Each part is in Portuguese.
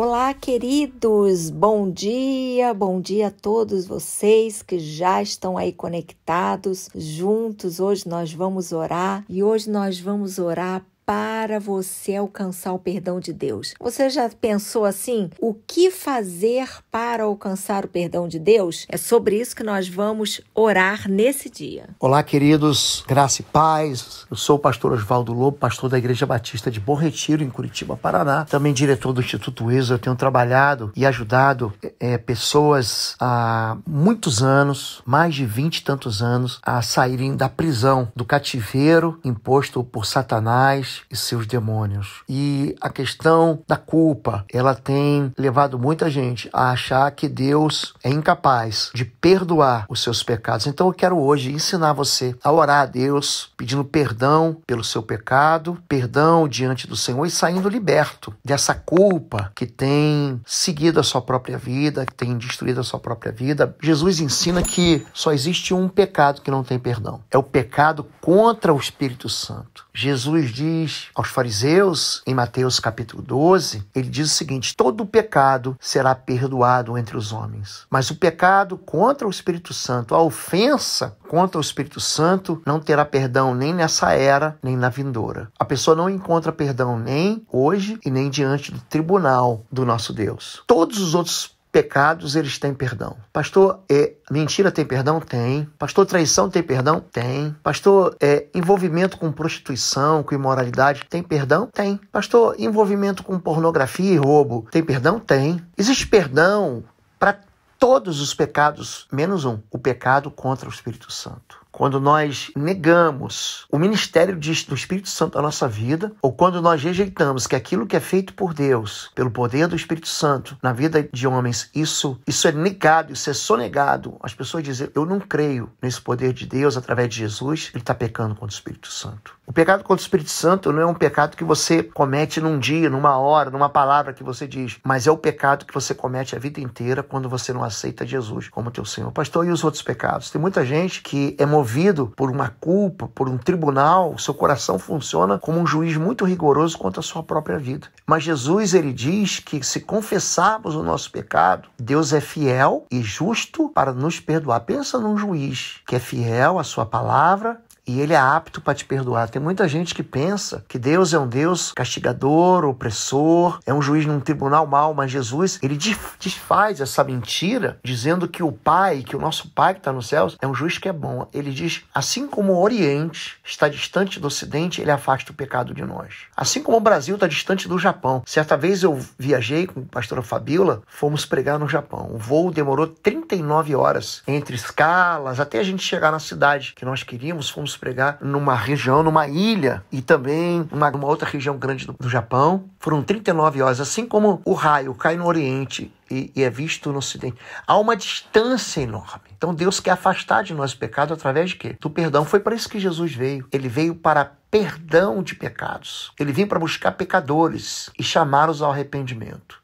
Olá, queridos! Bom dia, bom dia a todos vocês que já estão aí conectados juntos. Hoje nós vamos orar e hoje nós vamos orar para você alcançar o perdão de Deus. Você já pensou assim? O que fazer para alcançar o perdão de Deus? É sobre isso que nós vamos orar nesse dia. Olá, queridos, graça e paz. Eu sou o pastor Oswaldo Lobo, pastor da Igreja Batista de Bom Retiro, em Curitiba, Paraná. Também diretor do Instituto ESO. Eu tenho trabalhado e ajudado é, pessoas há muitos anos, mais de vinte e tantos anos, a saírem da prisão, do cativeiro imposto por Satanás e seus demônios. E a questão da culpa, ela tem levado muita gente a achar que Deus é incapaz de perdoar os seus pecados. Então eu quero hoje ensinar você a orar a Deus, pedindo perdão pelo seu pecado, perdão diante do Senhor e saindo liberto dessa culpa que tem seguido a sua própria vida, que tem destruído a sua própria vida. Jesus ensina que só existe um pecado que não tem perdão. É o pecado contra o Espírito Santo. Jesus diz diz aos fariseus, em Mateus capítulo 12, ele diz o seguinte: todo pecado será perdoado entre os homens, mas o pecado contra o Espírito Santo, a ofensa contra o Espírito Santo, não terá perdão nem nessa era, nem na vindoura. A pessoa não encontra perdão nem hoje e nem diante do tribunal do nosso Deus. Todos os outros pecados eles têm perdão. Pastor, é, mentira tem perdão? Tem. Pastor, traição tem perdão? Tem. Pastor, é, envolvimento com prostituição, com imoralidade, tem perdão? Tem. Pastor, envolvimento com pornografia e roubo, tem perdão? Tem. Existe perdão para todos os pecados, menos um: o pecado contra o Espírito Santo quando nós negamos o ministério do Espírito Santo na nossa vida, ou quando nós rejeitamos que aquilo que é feito por Deus, pelo poder do Espírito Santo na vida de homens, isso, isso é negado, isso é sonegado. As pessoas dizem, eu não creio nesse poder de Deus através de Jesus, ele está pecando contra o Espírito Santo. O pecado contra o Espírito Santo não é um pecado que você comete num dia, numa hora, numa palavra que você diz, mas é o pecado que você comete a vida inteira quando você não aceita Jesus como teu Senhor. Pastor, e os outros pecados? Tem muita gente que é movida movido por uma culpa, por um tribunal, seu coração funciona como um juiz muito rigoroso quanto à sua própria vida. Mas Jesus, ele diz que se confessarmos o nosso pecado, Deus é fiel e justo para nos perdoar. Pensa num juiz que é fiel à sua palavra, e ele é apto para te perdoar. Tem muita gente que pensa que Deus é um Deus castigador, opressor, é um juiz num tribunal mau, mas Jesus, ele desfaz essa mentira dizendo que o Pai, que o nosso Pai que está nos céus, é um juiz que é bom. Ele diz: assim como o Oriente está distante do Ocidente, ele afasta o pecado de nós. Assim como o Brasil está distante do Japão. Certa vez eu viajei com a pastora Fabíola, fomos pregar no Japão. O voo demorou 39 horas entre escalas, até a gente chegar na cidade que nós queríamos, fomos pregar numa região, numa ilha e também numa outra região grande do, do Japão. Foram 39 horas, assim como o raio cai no Oriente e, e, é visto no Ocidente. Há uma distância enorme. Então Deus quer afastar de nós o pecado através de quê? Do perdão. Foi para isso que Jesus veio. Ele veio para perdão de pecados. Ele veio para buscar pecadores e chamá-los ao arrependimento.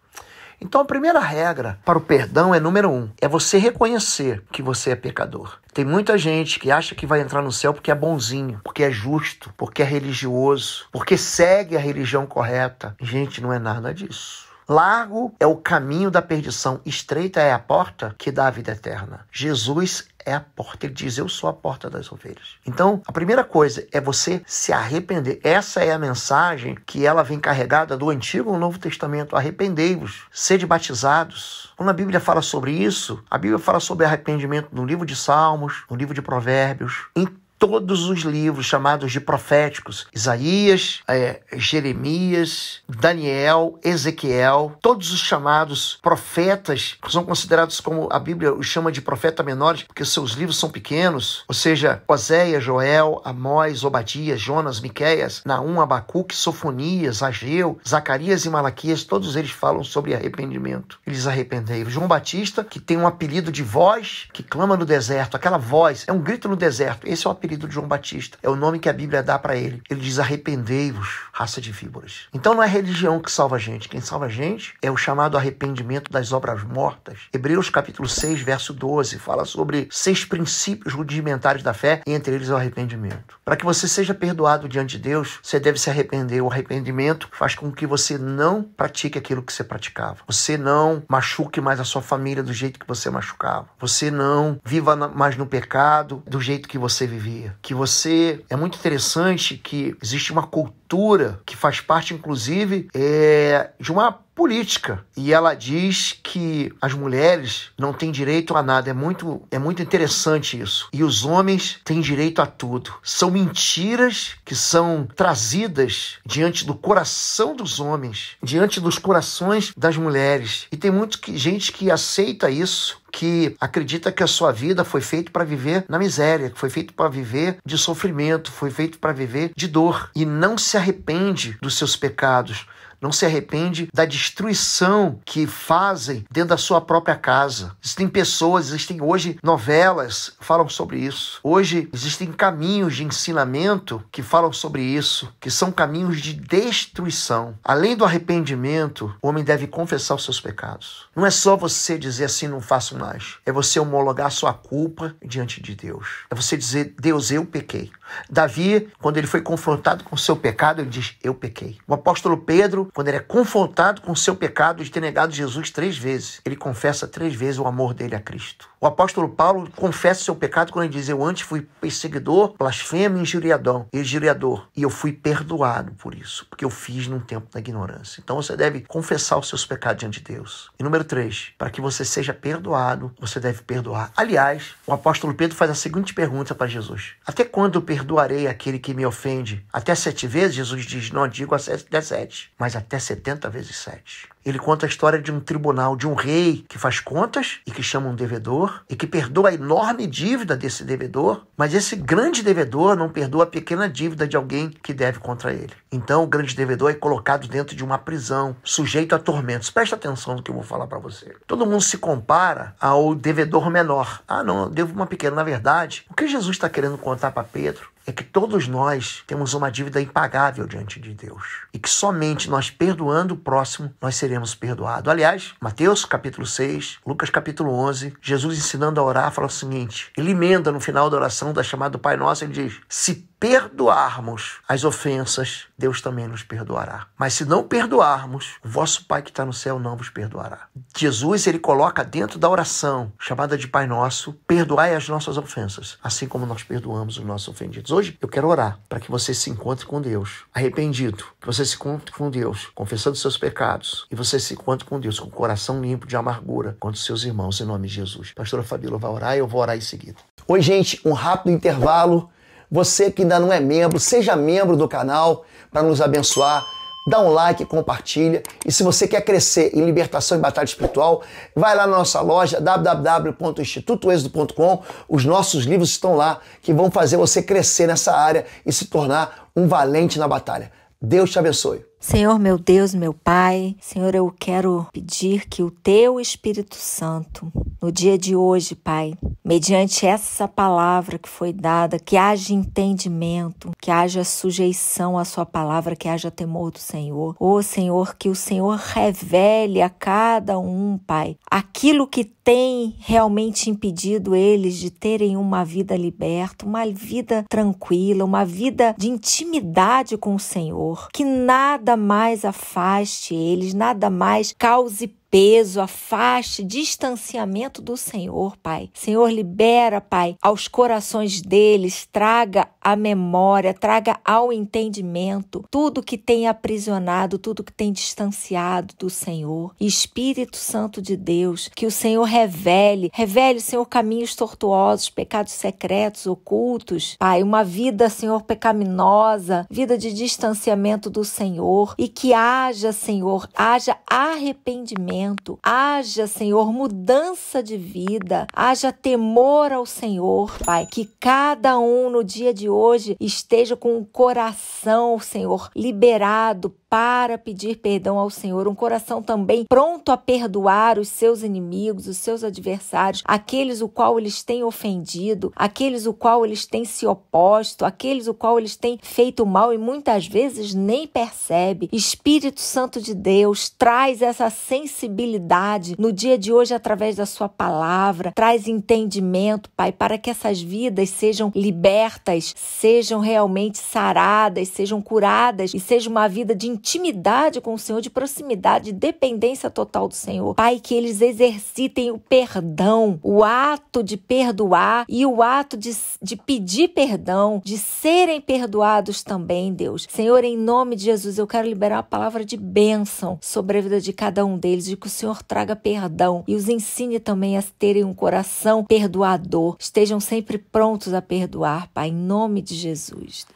Então a primeira regra para o perdão é número um: é você reconhecer que você é pecador. Tem muita gente que acha que vai entrar no céu porque é bonzinho, porque é justo, porque é religioso, porque segue a religião correta. Gente, não é nada disso. Largo é o caminho da perdição, estreita é a porta que dá a vida eterna. Jesus é a porta. Ele diz: Eu sou a porta das ovelhas. Então, a primeira coisa é você se arrepender. Essa é a mensagem que ela vem carregada do Antigo ao Novo Testamento: arrependei-vos, sede batizados. Quando a Bíblia fala sobre isso, a Bíblia fala sobre arrependimento no livro de Salmos, no livro de Provérbios, em todos os livros chamados de proféticos: Isaías, é, Jeremias, Daniel, Ezequiel, todos os chamados profetas que são considerados como a Bíblia os chama de profeta menores, porque seus livros são pequenos, ou seja, Oséia, Joel, Amós, Obadias, Jonas, Miqueias, Naum, Abacuque, Sofonias, Ageu, Zacarias e Malaquias, todos eles falam sobre arrependimento. Eles arrependeram. João Batista, que tem um apelido de voz que clama no deserto, aquela voz, é um grito no deserto. Esse é o apelido do João Batista. É o nome que a Bíblia dá para ele. Ele diz: arrependei-vos, raça de víboras. Então não é religião que salva a gente. Quem salva a gente é o chamado arrependimento das obras mortas. Hebreus capítulo 6, verso 12, fala sobre seis princípios rudimentares da fé, e entre eles o arrependimento. Para que você seja perdoado diante de Deus, você deve se arrepender. O arrependimento faz com que você não pratique aquilo que você praticava. Você não machuque mais a sua família do jeito que você machucava. Você não viva mais no pecado do jeito que você vivia que você. É muito interessante que existe uma cultura que faz parte, inclusive, é, de uma política. E ela diz que as mulheres não têm direito a nada. É muito, é muito interessante isso. E os homens têm direito a tudo. São mentiras que são trazidas diante do coração dos homens, diante dos corações das mulheres. E tem muito que, gente que aceita isso que acredita que a sua vida foi feita para viver na miséria, foi feito para viver de sofrimento, foi feito para viver de dor e não se arrepende dos seus pecados, não se arrepende da destruição que fazem dentro da sua própria casa. Existem pessoas, existem hoje novelas que falam sobre isso. Hoje existem caminhos de ensinamento que falam sobre isso, que são caminhos de destruição. Além do arrependimento, o homem deve confessar os seus pecados. Não é só você dizer assim, não faço mais. É você homologar sua culpa diante de Deus. É você dizer, Deus, eu pequei. Davi, quando ele foi confrontado com seu pecado, ele diz: Eu pequei. O apóstolo Pedro, quando ele é confrontado com o seu pecado de ter negado Jesus três vezes, ele confessa três vezes o amor dele a Cristo. O apóstolo Paulo confessa seu pecado quando ele diz: Eu antes fui perseguidor, blasfemo e injuriador, injuriador. E eu fui perdoado por isso, porque eu fiz num tempo da ignorância. Então você deve confessar os seus pecados diante de Deus. E número três, para que você seja perdoado, você deve perdoar. Aliás, o apóstolo Pedro faz a seguinte pergunta para Jesus: Até quando perdoarei aquele que me ofende? Até sete vezes? Jesus diz: Não digo até sete, mas até setenta vezes sete. Ele conta a história de um tribunal, de um rei que faz contas e que chama um devedor e que perdoa a enorme dívida desse devedor, mas esse grande devedor não perdoa a pequena dívida de alguém que deve contra ele. Então, o grande devedor é colocado dentro de uma prisão, sujeito a tormentos. Presta atenção no que eu vou falar para você. Todo mundo se compara ao devedor menor. Ah, não, eu devo uma pequena, na verdade. O que Jesus está querendo contar para Pedro é que todos nós temos uma dívida impagável diante de Deus e que somente nós perdoando o próximo nós seremos perdoados. Aliás, Mateus capítulo 6, Lucas capítulo 11, Jesus ensinando a orar fala o seguinte: ele emenda no final da oração da chamada Pai Nosso, ele diz: "Se perdoarmos as ofensas Deus também nos perdoará. Mas se não perdoarmos, o vosso Pai que está no céu não vos perdoará. Jesus, ele coloca dentro da oração, chamada de Pai Nosso, perdoai as nossas ofensas, assim como nós perdoamos os nossos ofendidos. Hoje eu quero orar para que você se encontre com Deus, arrependido, que você se encontre com Deus, confessando seus pecados, e você se encontre com Deus com o coração limpo de amargura contra os seus irmãos, em nome de Jesus. Pastora Fabíola vai orar e eu vou orar em seguida. Oi, gente, um rápido intervalo você que ainda não é membro, seja membro do canal para nos abençoar. Dá um like, compartilha. E se você quer crescer em libertação e batalha espiritual, vai lá na nossa loja www.institutoexodo.com. Os nossos livros estão lá que vão fazer você crescer nessa área e se tornar um valente na batalha. Deus te abençoe. Senhor, meu Deus, meu Pai, Senhor, eu quero pedir que o Teu Espírito Santo, no dia de hoje, Pai, mediante essa palavra que foi dada, que haja entendimento, que haja sujeição à sua palavra, que haja temor do Senhor. Ô oh, Senhor, que o Senhor revele a cada um, Pai, aquilo que tem realmente impedido eles de terem uma vida liberta, uma vida tranquila, uma vida de intimidade com o Senhor, que nada mais afaste eles, nada mais cause peso, afaste, distanciamento do Senhor, Pai. Senhor, libera, Pai, aos corações deles, traga a memória, traga ao entendimento tudo que tem aprisionado, tudo que tem distanciado do Senhor. Espírito Santo de Deus, que o Senhor revele, revele, Senhor, caminhos tortuosos, pecados secretos, ocultos, Pai, uma vida, Senhor, pecaminosa, vida de distanciamento do Senhor e que haja, Senhor, haja arrependimento arrependimento. Haja, Senhor, mudança de vida. Haja temor ao Senhor, Pai. Que cada um no dia de hoje esteja com o coração, Senhor, liberado, para pedir perdão ao Senhor, um coração também pronto a perdoar os seus inimigos, os seus adversários, aqueles o qual eles têm ofendido, aqueles o qual eles têm se oposto, aqueles o qual eles têm feito mal e muitas vezes nem percebe. Espírito Santo de Deus traz essa sensibilidade no dia de hoje através da sua palavra, traz entendimento, Pai, para que essas vidas sejam libertas, sejam realmente saradas, sejam curadas e seja uma vida de intimidade com o Senhor, de proximidade, de dependência total do Senhor. Pai, que eles exercitem o perdão, o ato de perdoar e o ato de, de pedir perdão, de serem perdoados também, Deus. Senhor, em nome de Jesus, eu quero liberar a palavra de bênção sobre a vida de cada um deles, de que o Senhor traga perdão e os ensine também a terem um coração perdoador. Estejam sempre prontos a perdoar, Pai, em nome de Jesus.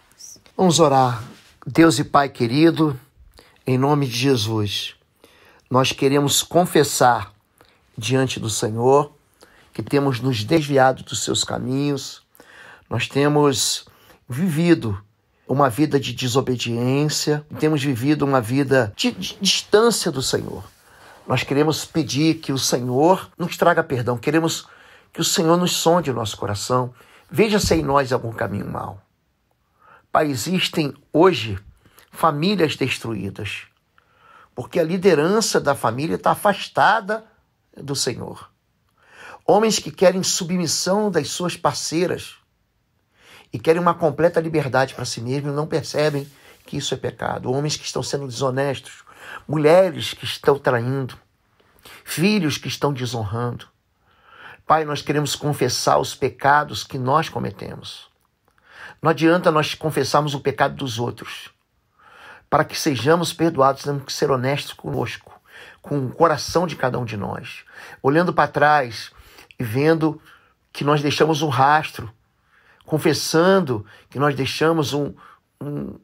Deus. Vamos orar. Deus e Pai querido, em nome de Jesus, nós queremos confessar diante do Senhor que temos nos desviado dos seus caminhos, nós temos vivido uma vida de desobediência, temos vivido uma vida de, de distância do Senhor. Nós queremos pedir que o Senhor nos traga perdão, queremos que o Senhor nos sonde o nosso coração, veja se em nós algum caminho mau. Pai, existem hoje famílias destruídas, porque a liderança da família está afastada do Senhor. Homens que querem submissão das suas parceiras e querem uma completa liberdade para si mesmos não percebem que isso é pecado. Homens que estão sendo desonestos, mulheres que estão traindo, filhos que estão desonrando. Pai, nós queremos confessar os pecados que nós cometemos. Não adianta nós confessarmos o pecado dos outros para que sejamos perdoados, temos que ser honestos conosco, com o coração de cada um de nós, olhando para trás e vendo que nós deixamos um rastro, confessando que nós deixamos um, um,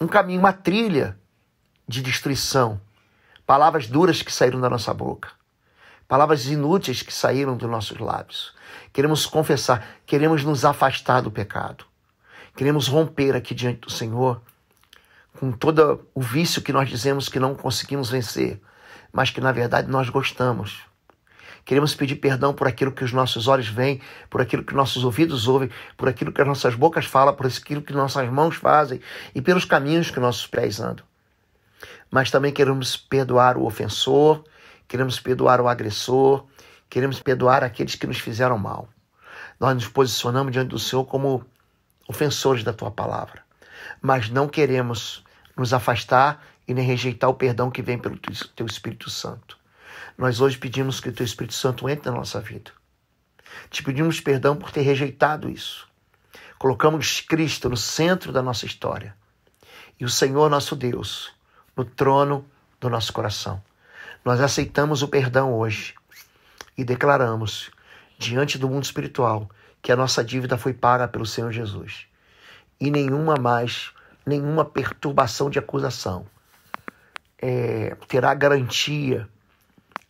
um caminho, uma trilha de destruição, palavras duras que saíram da nossa boca palavras inúteis que saíram dos nossos lábios. Queremos confessar, queremos nos afastar do pecado. Queremos romper aqui diante do Senhor com todo o vício que nós dizemos que não conseguimos vencer, mas que na verdade nós gostamos. Queremos pedir perdão por aquilo que os nossos olhos veem, por aquilo que nossos ouvidos ouvem, por aquilo que as nossas bocas falam, por aquilo que nossas mãos fazem e pelos caminhos que nossos pés andam. Mas também queremos perdoar o ofensor, queremos perdoar o agressor, queremos perdoar aqueles que nos fizeram mal. Nós nos posicionamos diante do Senhor como ofensores da tua palavra, mas não queremos nos afastar e nem rejeitar o perdão que vem pelo teu Espírito Santo. Nós hoje pedimos que o teu Espírito Santo entre na nossa vida. Te pedimos perdão por ter rejeitado isso. Colocamos Cristo no centro da nossa história e o Senhor nosso Deus no trono do nosso coração. Nós aceitamos o perdão hoje e declaramos diante do mundo espiritual que a nossa dívida foi paga pelo Senhor Jesus e nenhuma mais nenhuma perturbação de acusação. É, terá garantia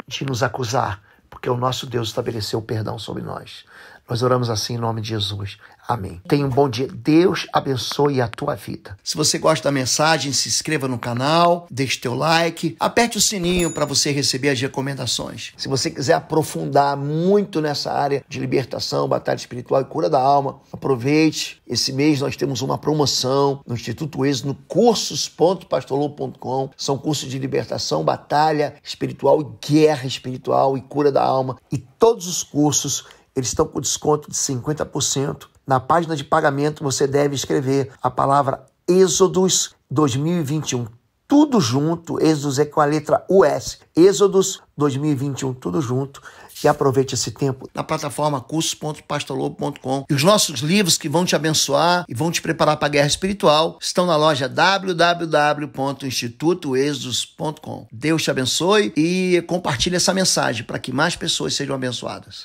de nos acusar, porque o nosso Deus estabeleceu o perdão sobre nós. Nós oramos assim em nome de Jesus. Amém. Tenha um bom dia. Deus abençoe a tua vida. Se você gosta da mensagem, se inscreva no canal, deixe teu like, aperte o sininho para você receber as recomendações. Se você quiser aprofundar muito nessa área de libertação, batalha espiritual e cura da alma, aproveite. Esse mês nós temos uma promoção no Instituto Êxodo, no cursos.pastolou.com. São cursos de libertação, batalha espiritual, guerra espiritual e cura da alma. E todos os cursos eles estão com desconto de 50%. Na página de pagamento você deve escrever a palavra Êxodos 2021. Tudo junto, Êxodos é com a letra US. Êxodos 2021, tudo junto. E aproveite esse tempo na plataforma cursos.pastolobo.com. E os nossos livros que vão te abençoar e vão te preparar para a guerra espiritual estão na loja www.institutoexodus.com. Deus te abençoe e compartilhe essa mensagem para que mais pessoas sejam abençoadas.